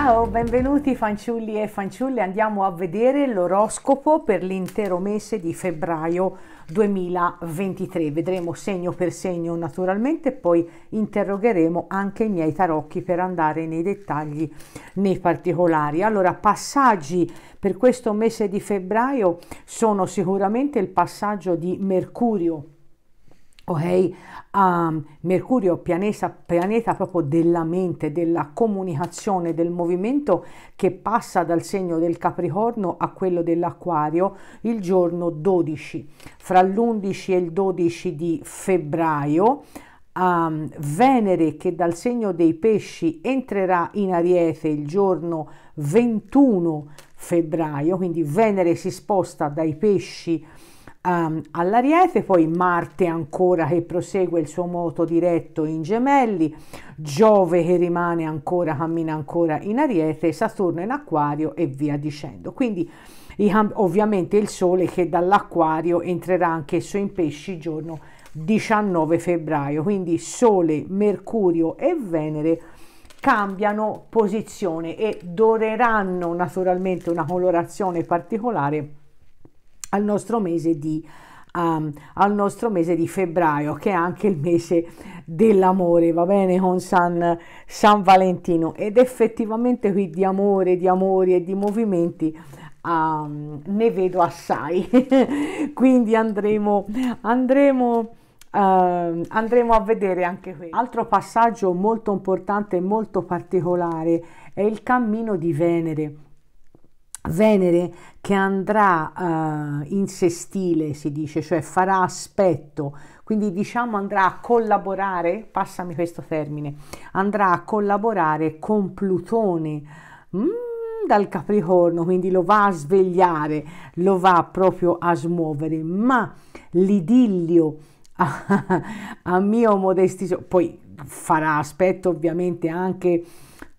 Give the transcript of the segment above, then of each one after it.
Ciao, benvenuti fanciulli e fanciulle, andiamo a vedere l'oroscopo per l'intero mese di febbraio 2023. Vedremo segno per segno naturalmente, poi interrogheremo anche i miei tarocchi per andare nei dettagli, nei particolari. Allora, passaggi per questo mese di febbraio sono sicuramente il passaggio di Mercurio ok? A um, Mercurio, pianeta, pianeta proprio della mente, della comunicazione, del movimento che passa dal segno del Capricorno a quello dell'Aquario il giorno 12. Fra l'11 e il 12 di febbraio um, Venere che dal segno dei pesci entrerà in Ariete il giorno 21 febbraio, quindi Venere si sposta dai pesci um, all'Ariete, poi Marte ancora che prosegue il suo moto diretto in Gemelli, Giove che rimane ancora, cammina ancora in Ariete, Saturno in Acquario e via dicendo. Quindi ovviamente il Sole che dall'Acquario entrerà anch'esso in pesci giorno 19 febbraio, quindi Sole, Mercurio e Venere cambiano posizione e doreranno naturalmente una colorazione particolare al nostro mese di Um, al nostro mese di febbraio, che è anche il mese dell'amore, va bene, con San, San Valentino. Ed effettivamente qui di amore, di amori e di movimenti um, ne vedo assai. Quindi andremo, andremo, uh, andremo a vedere anche questo. Altro passaggio molto importante e molto particolare è il cammino di Venere Venere che andrà eh, in sestile, si dice, cioè farà aspetto, quindi diciamo andrà a collaborare, passami questo termine, andrà a collaborare con Plutone. Mm, dal Capricorno, quindi lo va a svegliare, lo va proprio a smuovere, ma l'idillio a, a mio modestissimo, poi farà aspetto ovviamente anche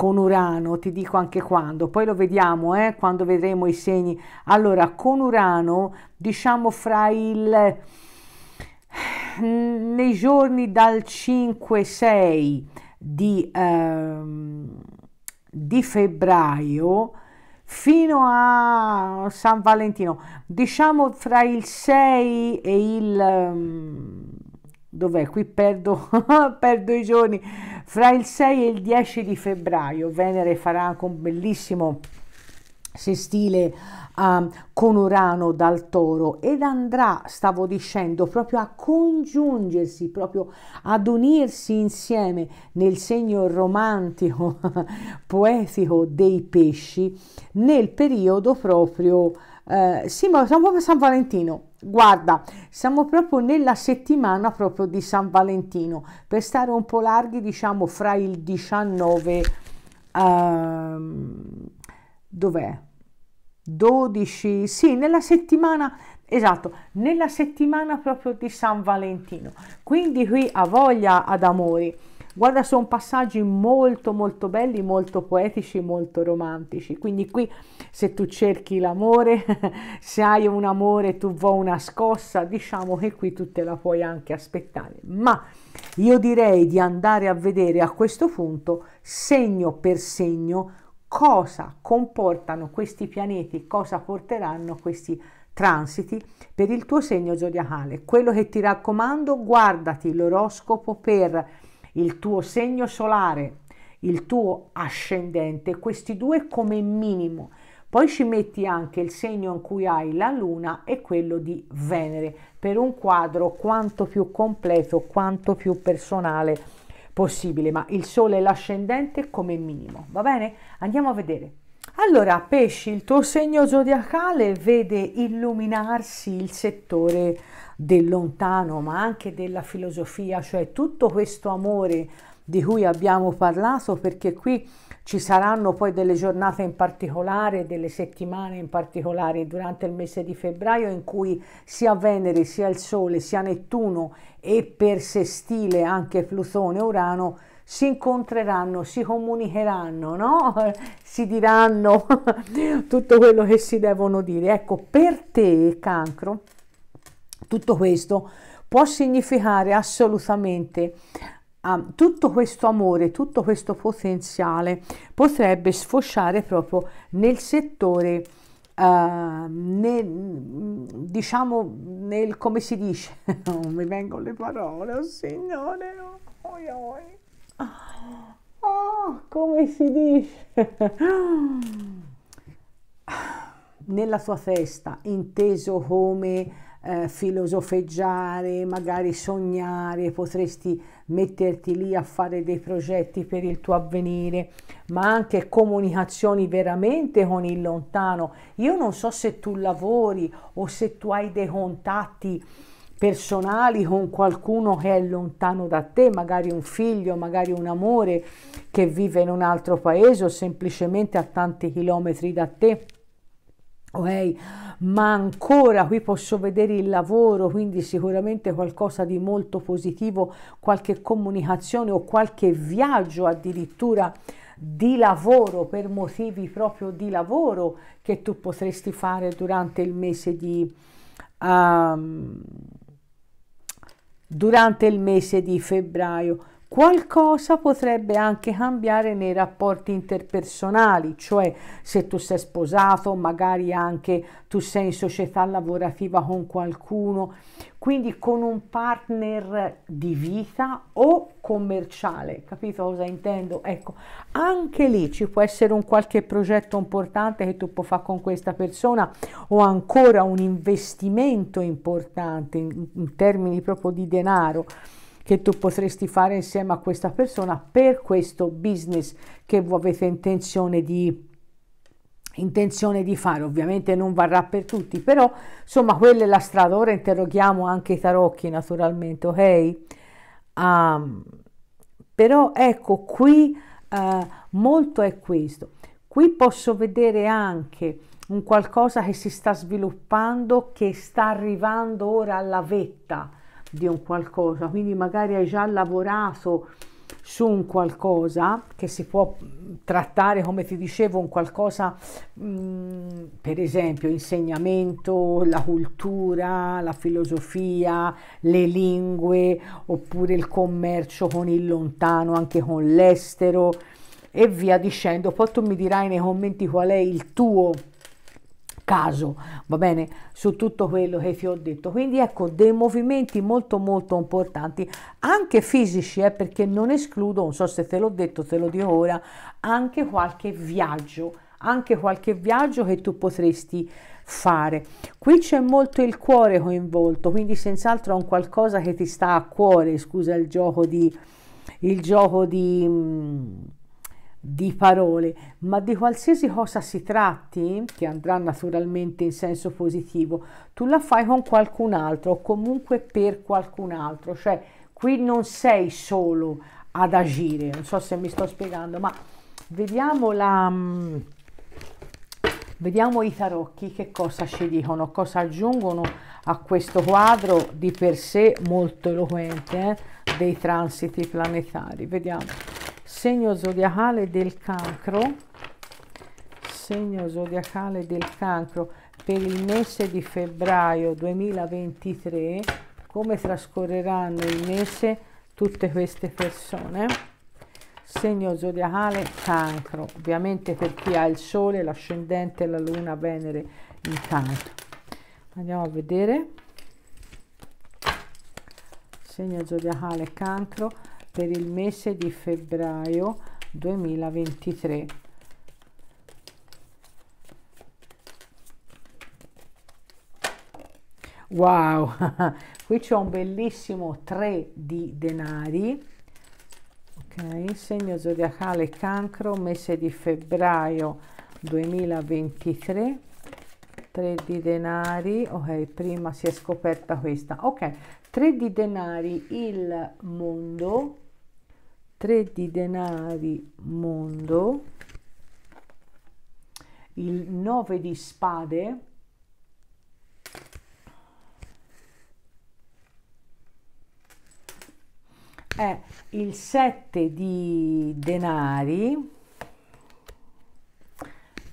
con Urano, ti dico anche quando, poi lo vediamo eh, quando vedremo i segni. Allora, con Urano, diciamo fra il mm, nei giorni dal 5-6 di, ehm, di febbraio fino a San Valentino, diciamo fra il 6 e il ehm, dov'è? Qui perdo, perdo, i giorni, fra il 6 e il 10 di febbraio Venere farà anche un bellissimo sestile um, con Urano dal toro ed andrà, stavo dicendo, proprio a congiungersi, proprio ad unirsi insieme nel segno romantico, poetico dei pesci nel periodo proprio, eh, sì ma proprio San Valentino, Guarda, siamo proprio nella settimana proprio di San Valentino, per stare un po' larghi, diciamo fra il 19 uh, ehm, dov'è? 12, sì, nella settimana Esatto, nella settimana proprio di San Valentino. Quindi qui ha voglia ad amori. Guarda, sono passaggi molto molto belli, molto poetici, molto romantici. Quindi qui se tu cerchi l'amore, se hai un amore tu vuoi una scossa, diciamo che qui tu te la puoi anche aspettare. Ma io direi di andare a vedere a questo punto segno per segno cosa comportano questi pianeti, cosa porteranno questi transiti per il tuo segno zodiacale. Quello che ti raccomando, guardati l'oroscopo per il tuo segno solare, il tuo ascendente, questi due come minimo. Poi ci metti anche il segno in cui hai la luna e quello di Venere per un quadro quanto più completo, quanto più personale possibile, ma il sole e l'ascendente come minimo, va bene? Andiamo a vedere. Allora, pesci, il tuo segno zodiacale vede illuminarsi il settore del lontano, ma anche della filosofia, cioè tutto questo amore di cui abbiamo parlato, perché qui ci saranno poi delle giornate in particolare, delle settimane in particolare durante il mese di febbraio in cui sia Venere, sia il Sole, sia Nettuno e per se stile anche Plutone e Urano si incontreranno, si comunicheranno, no? si diranno tutto quello che si devono dire. Ecco, per te, cancro, tutto questo può significare assolutamente um, tutto questo amore, tutto questo potenziale potrebbe sfociare proprio nel settore Uh, ah, nel, diciamo nel come si dice non mi vengono le parole oh signore oh, oh, oh. oh come si dice nella tua testa inteso come eh, filosofeggiare, magari sognare, potresti metterti lì a fare dei progetti per il tuo avvenire, ma anche comunicazioni veramente con il lontano. Io non so se tu lavori o se tu hai dei contatti personali con qualcuno che è lontano da te, magari un figlio, magari un amore che vive in un altro paese o semplicemente a tanti chilometri da te Okay? ma ancora qui posso vedere il lavoro, quindi sicuramente qualcosa di molto positivo, qualche comunicazione o qualche viaggio addirittura di lavoro per motivi proprio di lavoro che tu potresti fare durante il mese di um, durante il mese di febbraio Qualcosa potrebbe anche cambiare nei rapporti interpersonali, cioè se tu sei sposato, magari anche tu sei in società lavorativa con qualcuno, quindi con un partner di vita o commerciale, capito cosa intendo? Ecco, anche lì ci può essere un qualche progetto importante che tu puoi fare con questa persona o ancora un investimento importante in, in termini proprio di denaro che tu potresti fare insieme a questa persona per questo business che voi avete intenzione di intenzione di fare ovviamente non varrà per tutti però insomma quella è la strada ora interroghiamo anche i tarocchi naturalmente ok um, però ecco qui uh, molto è questo qui posso vedere anche un qualcosa che si sta sviluppando che sta arrivando ora alla vetta di un qualcosa, quindi magari hai già lavorato su un qualcosa che si può trattare, come ti dicevo, un qualcosa, mm, per esempio, insegnamento, la cultura, la filosofia, le lingue, oppure il commercio con il lontano, anche con l'estero e via dicendo. Poi tu mi dirai nei commenti qual è il tuo caso, va bene, su tutto quello che ti ho detto. Quindi ecco dei movimenti molto molto importanti, anche fisici, eh, perché non escludo, non so se te l'ho detto, te lo dico ora, anche qualche viaggio, anche qualche viaggio che tu potresti fare. Qui c'è molto il cuore coinvolto, quindi senz'altro è un qualcosa che ti sta a cuore, scusa il gioco di... Il gioco di mm, di parole, ma di qualsiasi cosa si tratti, che andrà naturalmente in senso positivo, tu la fai con qualcun altro o comunque per qualcun altro, cioè qui non sei solo ad agire, non so se mi sto spiegando, ma vediamo la... Mm, vediamo i tarocchi che cosa ci dicono, cosa aggiungono a questo quadro di per sé molto eloquente eh, dei transiti planetari. Vediamo segno zodiacale del cancro, segno zodiacale del cancro per il mese di febbraio 2023, come trascorreranno il mese tutte queste persone. Segno zodiacale cancro, ovviamente per chi ha il sole, l'ascendente, la luna, Venere in cancro. Andiamo a vedere. Segno zodiacale cancro per il mese di febbraio 2023 wow qui c'è un bellissimo 3 di denari ok segno zodiacale cancro mese di febbraio 2023 3 di denari ok prima si è scoperta questa ok 3 di denari il mondo 3 di denari mondo, il 9 di spade, è il 7 di denari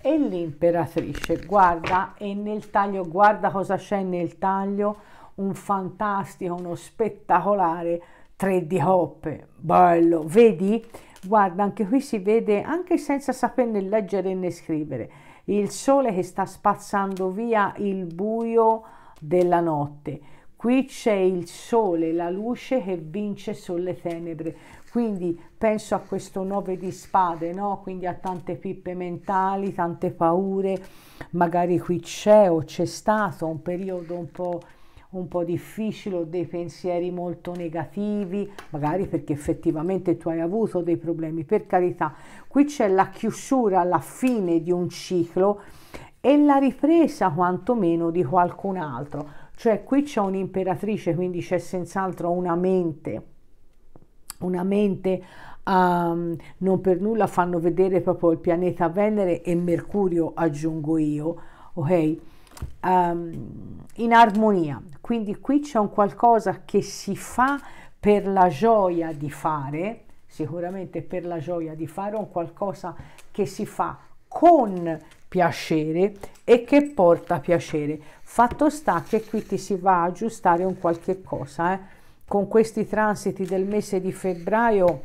e l'imperatrice. Guarda, e nel taglio, guarda cosa c'è nel taglio, un fantastico, uno spettacolare 3 d hoppe, bello, vedi? Guarda, anche qui si vede, anche senza saperne leggere né scrivere, il sole che sta spazzando via il buio della notte. Qui c'è il sole, la luce che vince sulle tenebre. Quindi penso a questo nove di spade, no? Quindi a tante pippe mentali, tante paure. Magari qui c'è o c'è stato un periodo un po' un po' difficile o dei pensieri molto negativi, magari perché effettivamente tu hai avuto dei problemi, per carità, qui c'è la chiusura la fine di un ciclo e la ripresa quantomeno di qualcun altro, cioè qui c'è un'imperatrice, quindi c'è senz'altro una mente, una mente Um, non per nulla fanno vedere proprio il pianeta Venere e Mercurio, aggiungo io, ok? um, in armonia. Quindi qui c'è un qualcosa che si fa per la gioia di fare, sicuramente per la gioia di fare, un qualcosa che si fa con piacere e che porta piacere. Fatto sta che qui ti si va a aggiustare un qualche cosa. Eh. Con questi transiti del mese di febbraio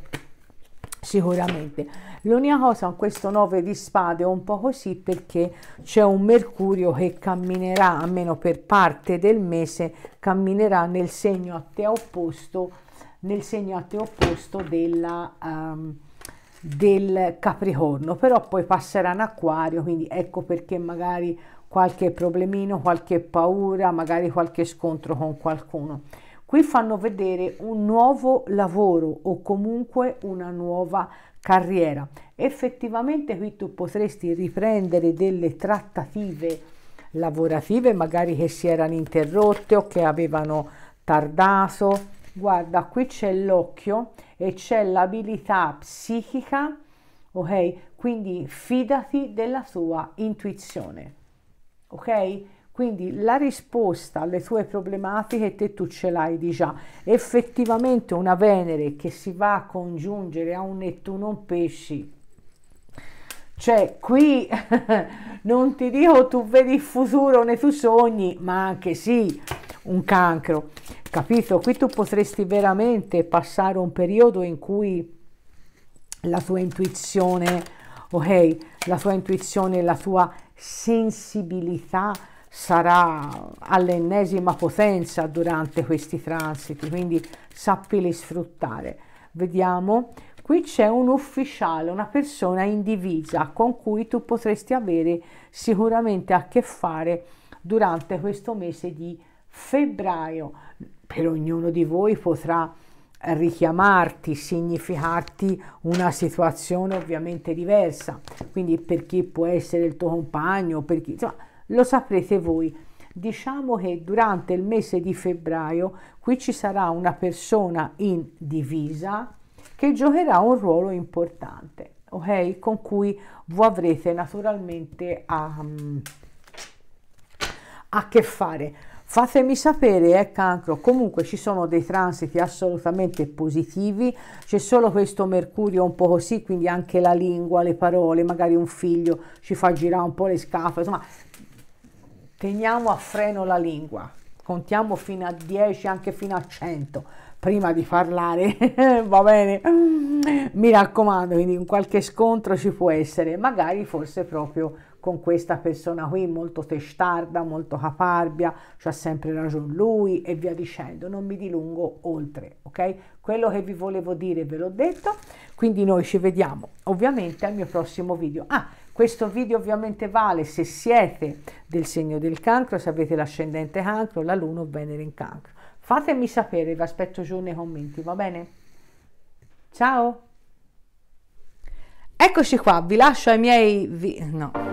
sicuramente l'unica cosa con questo 9 di spade è un po' così perché c'è un mercurio che camminerà almeno per parte del mese camminerà nel segno a te opposto nel segno a te opposto della um, del capricorno però poi passerà in acquario quindi ecco perché magari qualche problemino qualche paura magari qualche scontro con qualcuno Qui fanno vedere un nuovo lavoro o comunque una nuova carriera. Effettivamente qui tu potresti riprendere delle trattative lavorative, magari che si erano interrotte o che avevano tardato. Guarda, qui c'è l'occhio e c'è l'abilità psichica, ok? Quindi fidati della tua intuizione, ok? Quindi la risposta alle tue problematiche te tu ce l'hai di già. Effettivamente una Venere che si va a congiungere a un Nettuno un pesci. Cioè, qui non ti dico tu vedi il futuro nei tuoi sogni, ma anche sì, un cancro. Capito? Qui tu potresti veramente passare un periodo in cui la tua intuizione, ok, la tua intuizione, la tua sensibilità sarà all'ennesima potenza durante questi transiti, quindi sappili sfruttare. Vediamo, qui c'è un ufficiale, una persona in divisa con cui tu potresti avere sicuramente a che fare durante questo mese di febbraio. Per ognuno di voi potrà richiamarti, significarti una situazione ovviamente diversa, quindi per chi può essere il tuo compagno, per chi... Insomma, lo saprete voi. Diciamo che durante il mese di febbraio qui ci sarà una persona in divisa che giocherà un ruolo importante, ok? Con cui voi avrete naturalmente a, ehm, a che fare. Fatemi sapere, eh, cancro, comunque ci sono dei transiti assolutamente positivi, c'è solo questo mercurio un po' così, quindi anche la lingua, le parole, magari un figlio ci fa girare un po' le scafole, insomma teniamo a freno la lingua, contiamo fino a 10, anche fino a 100 prima di parlare, va bene? Mi raccomando, quindi un qualche scontro ci può essere, magari forse proprio con questa persona qui molto testarda, molto caparbia, c'ha sempre ragione lui e via dicendo, non mi dilungo oltre, ok? Quello che vi volevo dire ve l'ho detto, quindi noi ci vediamo ovviamente al mio prossimo video. Ah, questo video ovviamente vale se siete del segno del cancro, se avete l'ascendente cancro, la luna o Venere in cancro. Fatemi sapere, vi aspetto giù nei commenti, va bene? Ciao! Eccoci qua, vi lascio ai miei... Vi- no.